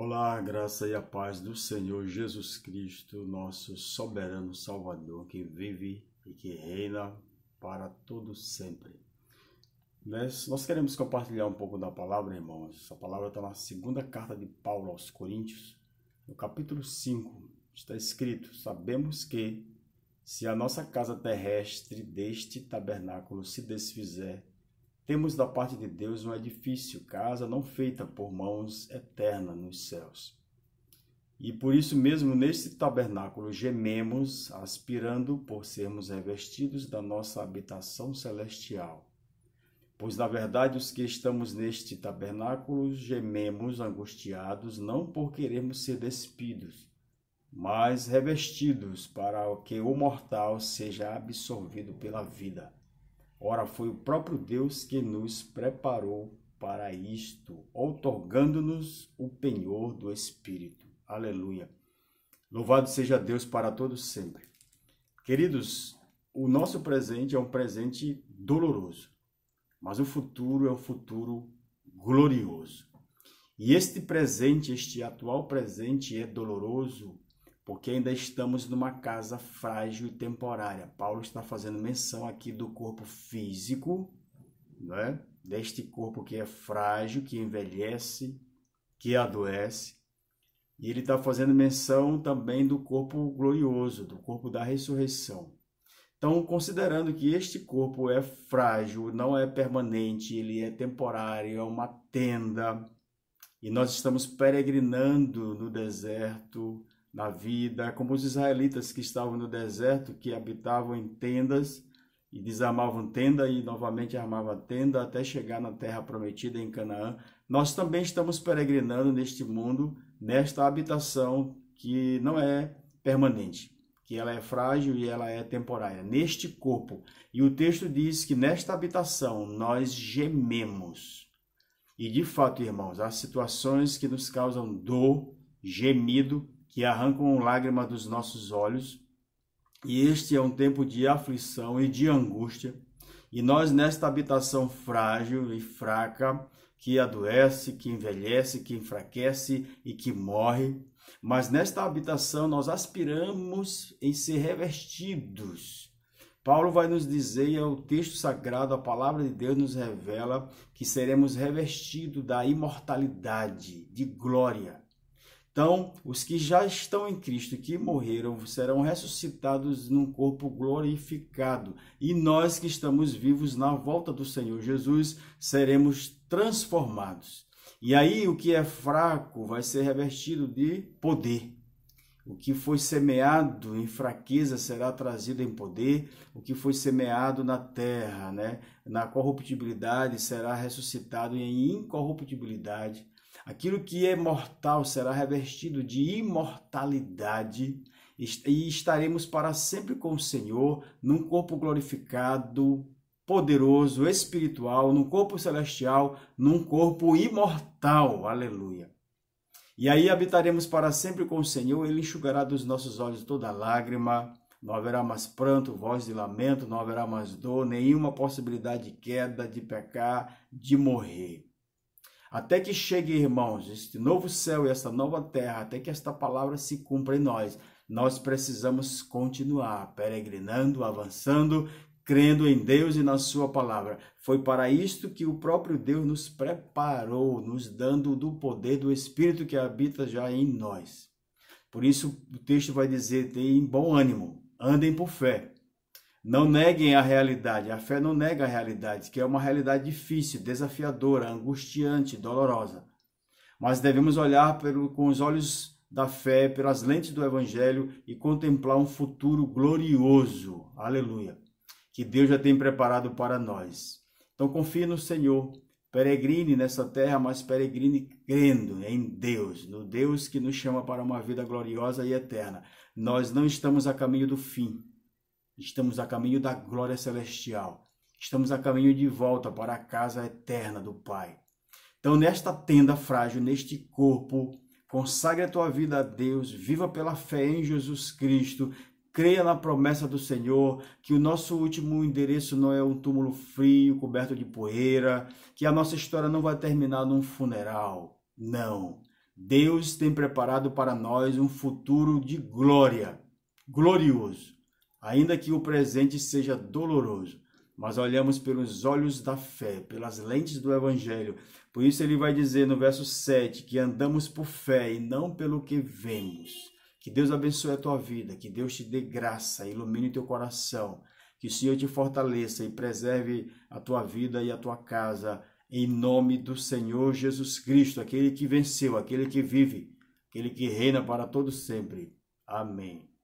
Olá, graça e a paz do Senhor Jesus Cristo, nosso soberano Salvador, que vive e que reina para todo sempre. Nós, nós queremos compartilhar um pouco da palavra, irmãos. Essa palavra está na segunda carta de Paulo aos Coríntios, no capítulo 5. Está escrito: Sabemos que, se a nossa casa terrestre deste tabernáculo se desfizer, temos da parte de Deus um edifício, casa não feita por mãos eterna nos céus. E por isso mesmo, neste tabernáculo, gememos, aspirando por sermos revestidos da nossa habitação celestial. Pois, na verdade, os que estamos neste tabernáculo gememos, angustiados, não por queremos ser despidos, mas revestidos, para que o mortal seja absorvido pela vida. Ora, foi o próprio Deus que nos preparou para isto, outorgando-nos o penhor do Espírito. Aleluia. Louvado seja Deus para todos sempre. Queridos, o nosso presente é um presente doloroso, mas o futuro é um futuro glorioso. E este presente, este atual presente, é doloroso, porque ainda estamos numa casa frágil e temporária. Paulo está fazendo menção aqui do corpo físico, né? deste corpo que é frágil, que envelhece, que adoece. E ele está fazendo menção também do corpo glorioso, do corpo da ressurreição. Então, considerando que este corpo é frágil, não é permanente, ele é temporário, é uma tenda, e nós estamos peregrinando no deserto, na vida, como os israelitas que estavam no deserto, que habitavam em tendas e desarmavam tenda e novamente armavam tenda até chegar na terra prometida em Canaã. Nós também estamos peregrinando neste mundo, nesta habitação que não é permanente, que ela é frágil e ela é temporária, neste corpo. E o texto diz que nesta habitação nós gememos. E de fato, irmãos, há situações que nos causam dor, gemido, que arrancam lágrimas dos nossos olhos, e este é um tempo de aflição e de angústia, e nós, nesta habitação frágil e fraca, que adoece, que envelhece, que enfraquece e que morre, mas nesta habitação nós aspiramos em ser revestidos. Paulo vai nos dizer, e é o texto sagrado, a palavra de Deus nos revela que seremos revestidos da imortalidade, de glória. Então, os que já estão em Cristo, que morreram, serão ressuscitados num corpo glorificado. E nós que estamos vivos na volta do Senhor Jesus, seremos transformados. E aí, o que é fraco vai ser revestido de poder. O que foi semeado em fraqueza será trazido em poder. O que foi semeado na terra, né? na corruptibilidade, será ressuscitado em incorruptibilidade Aquilo que é mortal será revestido de imortalidade e estaremos para sempre com o Senhor num corpo glorificado, poderoso, espiritual, num corpo celestial, num corpo imortal. Aleluia. E aí habitaremos para sempre com o Senhor, ele enxugará dos nossos olhos toda lágrima, não haverá mais pranto, voz de lamento, não haverá mais dor, nenhuma possibilidade de queda, de pecar, de morrer. Até que chegue, irmãos, este novo céu e esta nova terra, até que esta palavra se cumpra em nós, nós precisamos continuar peregrinando, avançando, crendo em Deus e na Sua palavra. Foi para isto que o próprio Deus nos preparou, nos dando do poder do Espírito que habita já em nós. Por isso o texto vai dizer: tenham bom ânimo, andem por fé, não neguem a realidade. A fé não nega a realidade, que é uma realidade difícil, desafiadora, angustiante, dolorosa. Mas devemos olhar pelo, com os olhos da fé, pelas lentes do Evangelho e contemplar um futuro glorioso. Aleluia! Que Deus já tem preparado para nós. Então confie no Senhor, peregrine nessa terra, mas peregrine crendo em Deus, no Deus que nos chama para uma vida gloriosa e eterna. Nós não estamos a caminho do fim. Estamos a caminho da glória celestial. Estamos a caminho de volta para a casa eterna do Pai. Então, nesta tenda frágil, neste corpo, consagre a tua vida a Deus, viva pela fé em Jesus Cristo, creia na promessa do Senhor, que o nosso último endereço não é um túmulo frio, coberto de poeira, que a nossa história não vai terminar num funeral. Não. Deus tem preparado para nós um futuro de glória, glorioso ainda que o presente seja doloroso, mas olhamos pelos olhos da fé, pelas lentes do Evangelho. Por isso ele vai dizer no verso 7 que andamos por fé e não pelo que vemos. Que Deus abençoe a tua vida, que Deus te dê graça, ilumine o teu coração, que o Senhor te fortaleça e preserve a tua vida e a tua casa, em nome do Senhor Jesus Cristo, aquele que venceu, aquele que vive, aquele que reina para todo sempre. Amém.